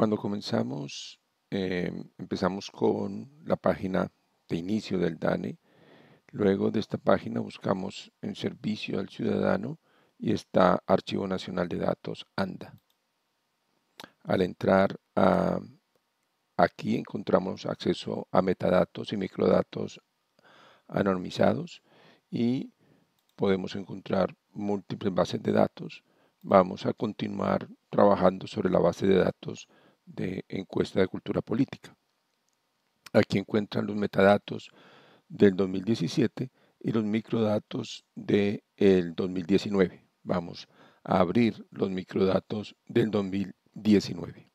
Cuando comenzamos, em, empezamos con la página de inicio del DANE. Luego de esta página buscamos en servicio al ciudadano y está Archivo Nacional de Datos, ANDA. Al entrar a, aquí encontramos acceso a metadatos y microdatos anonimizados y podemos encontrar múltiples bases de datos. Vamos a continuar trabajando sobre la base de datos de encuesta de cultura política. Aquí encuentran los metadatos del 2017 y los microdatos del 2019. Vamos a abrir los microdatos del 2019.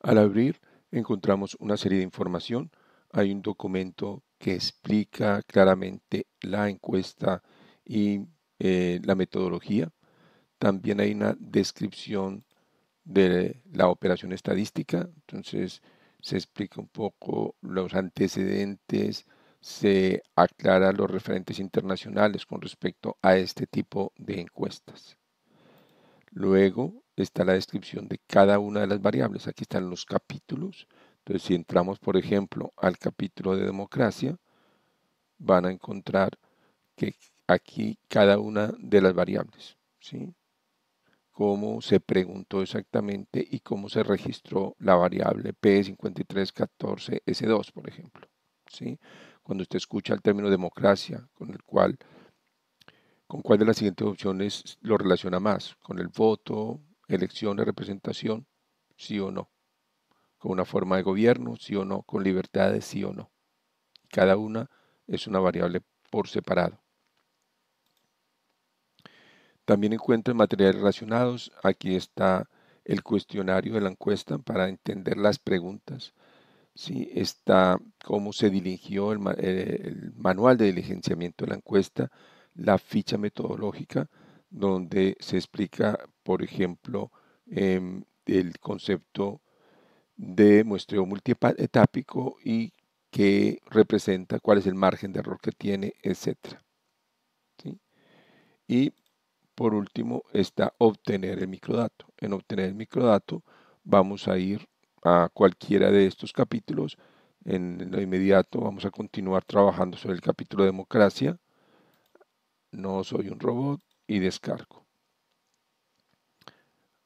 Al abrir encontramos una serie de información. Hay un documento que explica claramente la encuesta y eh, la metodología. También hay una descripción de la operación estadística. Entonces se explica un poco los antecedentes, se aclara los referentes internacionales con respecto a este tipo de encuestas. Luego está la descripción de cada una de las variables. Aquí están los capítulos. Entonces, si entramos, por ejemplo, al capítulo de democracia, van a encontrar que aquí cada una de las variables. ¿sí? cómo se preguntó exactamente y cómo se registró la variable P5314S2, por ejemplo. ¿sí? Cuando usted escucha el término democracia, con el cual, con cuál de las siguientes opciones lo relaciona más, con el voto, elección de representación, sí o no, con una forma de gobierno, sí o no, con libertades, sí o no. Cada una es una variable por separado. También encuentran materiales relacionados. Aquí está el cuestionario de la encuesta para entender las preguntas. ¿sí? Está cómo se dirigió el, eh, manual de diligenciamiento de la encuesta, la ficha metodológica, donde se explica, por ejemplo, em, el concepto de muestreo multietápico y qué representa, cuál es el margen de error que tiene, etc. ¿Sí? Y por último está obtener el microdato. En obtener el microdato vamos a ir a cualquiera de estos capítulos. En lo inmediato vamos a continuar trabajando sobre el capítulo democracia. No soy un robot y descargo.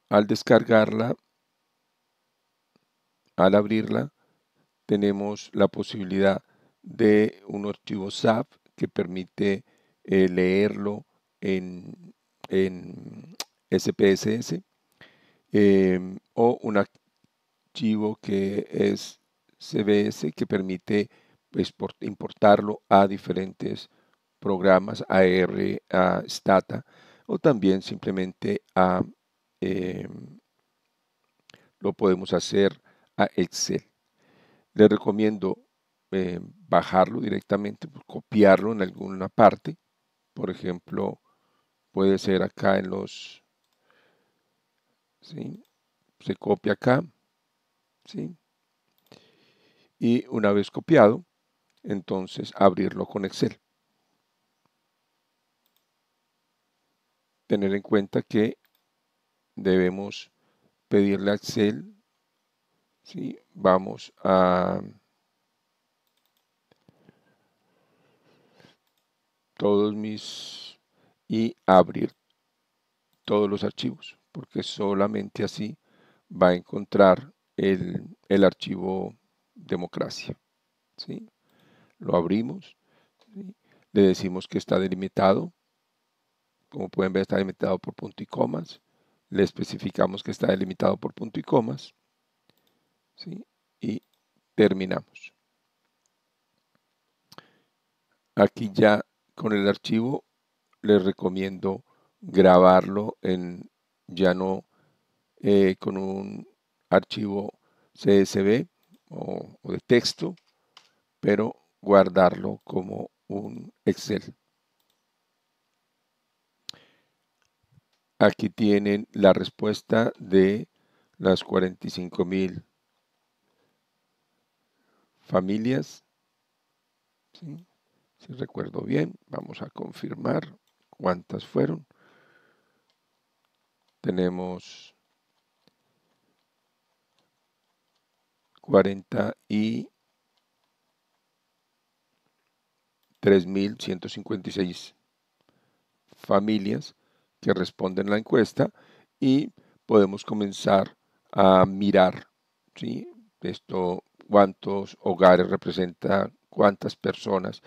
Al descargarla, al abrirla, tenemos la posibilidad de un archivo SAP que permite eh, leerlo en en SPSS em, o un archivo que es CBS que permite pues, importarlo a diferentes programas AR, a Stata o también simplemente a em, lo podemos hacer a Excel. Les recomiendo em, bajarlo directamente, copiarlo en alguna parte, por ejemplo, puede ser acá en los, ¿sí? se copia acá, ¿sí? y una vez copiado, entonces abrirlo con Excel. Tener en cuenta que debemos pedirle a Excel, ¿sí? vamos a todos mis y abrir todos los archivos, porque solamente así va a encontrar el, archivo democracia. ¿sí? Lo abrimos, le decimos que está delimitado, como pueden ver está delimitado por punto y comas, le especificamos que está delimitado por punto y comas, ¿sí? y terminamos. Aquí ya con el archivo les recomiendo grabarlo en ya no eh, con un archivo CSV o, de texto, pero guardarlo como un Excel. Aquí tienen la respuesta de las 45 mil familias. Si recuerdo bien, vamos a confirmar cuántas fueron. Tenemos y seis familias que responden la encuesta y podemos comenzar a mirar ¿sí? esto cuántos hogares representa cuántas personas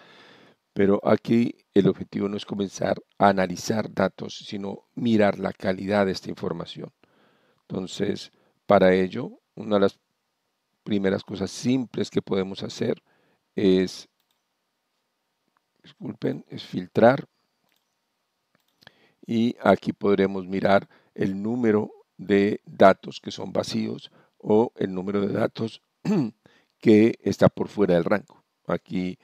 pero aquí el objetivo no es comenzar a analizar datos, sino mirar la calidad de esta información. Entonces, para ello, una de las primeras cosas simples que podemos hacer es, filtrar. Y aquí podremos mirar el número de datos que son vacíos o el número de datos que está por fuera del rango. Aquí,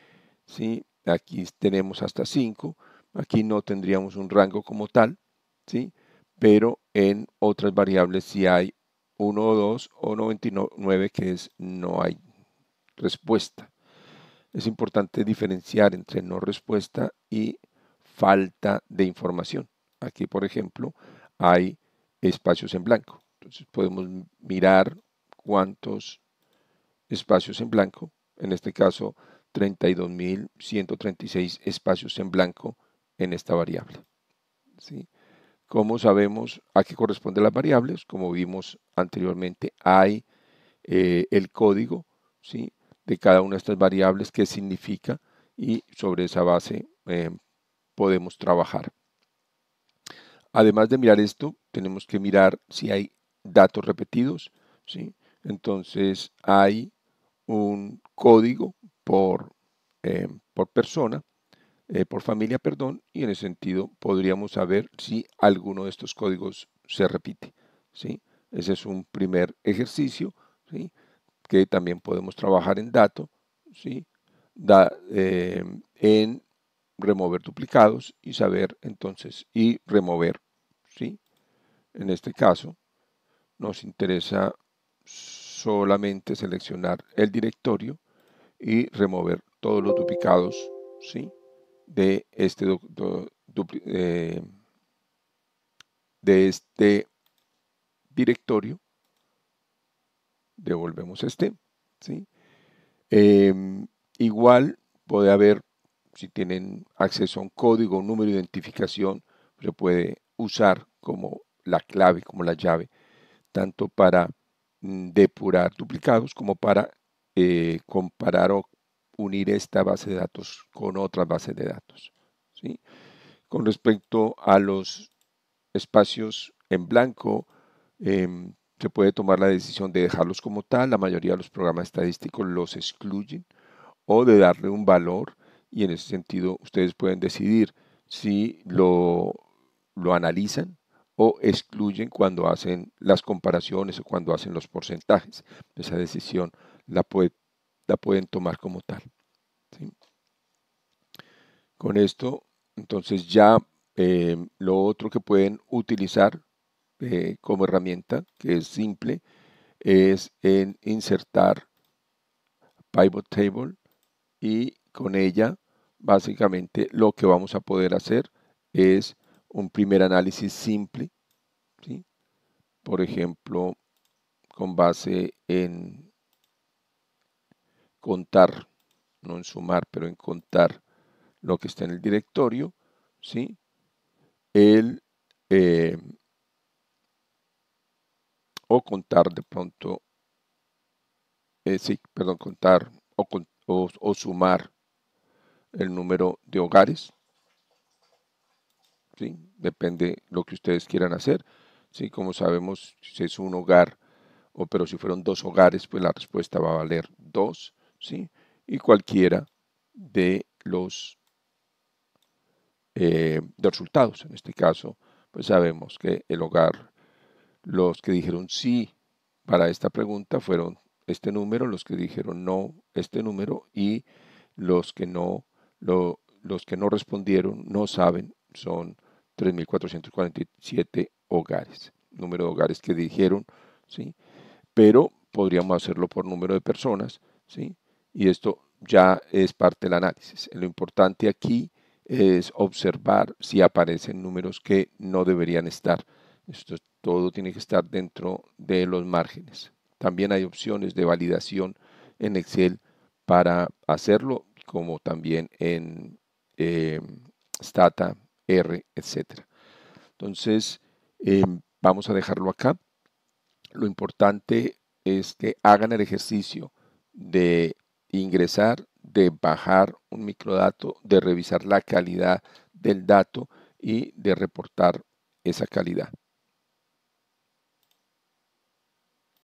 sí, Aquí tenemos hasta 5. Aquí no tendríamos un rango como tal, ¿sí? Pero en otras variables si hay 1 o 2 o 99 que es no hay respuesta. Es importante diferenciar entre no respuesta y falta de información. Aquí, por ejemplo, hay espacios en blanco. Entonces podemos mirar cuántos espacios en blanco. En este caso 32.136 espacios en blanco en esta variable. ¿sí? ¿Cómo sabemos a qué corresponden las variables? Como vimos anteriormente, hay eh, el código ¿sí? de cada una de estas variables, qué significa, y sobre esa base eh, podemos trabajar. Además de mirar esto, tenemos que mirar si hay datos repetidos. ¿sí? Entonces hay un código por, eh, por persona, eh, por familia, perdón, y en ese sentido podríamos saber si alguno de estos códigos se repite. ¿sí? Ese es un primer ejercicio ¿sí? que también podemos trabajar en dato, ¿sí? Da, eh, en remover duplicados y saber entonces y remover. ¿sí? En este caso nos interesa solamente seleccionar el directorio y remover todos los duplicados ¿sí? de este eh, de este directorio devolvemos este ¿sí? Em, igual puede haber si tienen acceso a un código un número de identificación se puede usar como la clave como la llave tanto para mm, depurar duplicados como para eh, comparar o unir esta base de datos con otra base de datos. ¿sí? Con respecto a los espacios en blanco, em, se puede tomar la decisión de dejarlos como tal, la mayoría de los programas estadísticos los excluyen, o de darle un valor, y en ese sentido ustedes pueden decidir si lo, lo analizan o excluyen cuando hacen las comparaciones o cuando hacen los porcentajes. Esa decisión la, pueden tomar como tal. Con esto, entonces ya em, lo otro que pueden utilizar eh, como herramienta, que es simple, es en insertar pivot table y con ella básicamente lo que vamos a poder hacer es un primer análisis simple, por ejemplo, con base en contar, no en sumar, pero en contar lo que está en el directorio, ¿sí? El, eh, o contar de pronto, eh, sí, perdón, contar o, o, sumar el número de hogares, ¿sí? Depende lo que ustedes quieran hacer, ¿sí? Como sabemos, si es un hogar, o pero si fueron dos hogares, pues la respuesta va a valer dos y cualquiera de los, eh, resultados. En este caso, pues sabemos que el hogar, los que dijeron sí para esta pregunta fueron este número, los que dijeron no este número y los que no, los que no respondieron no saben son 3.447 hogares, número de hogares que dijeron, ¿sí? pero podríamos hacerlo por número de personas, ¿sí? y esto ya es parte del análisis. Lo importante aquí es observar si aparecen números que no deberían estar. Esto todo tiene que estar dentro de los márgenes. También hay opciones de validación en Excel para hacerlo, como también en eh, Stata, R, etc. Entonces, eh, vamos a dejarlo acá. Lo importante es que hagan el ejercicio de ingresar, de bajar un microdato, de revisar la calidad del dato y de reportar esa calidad.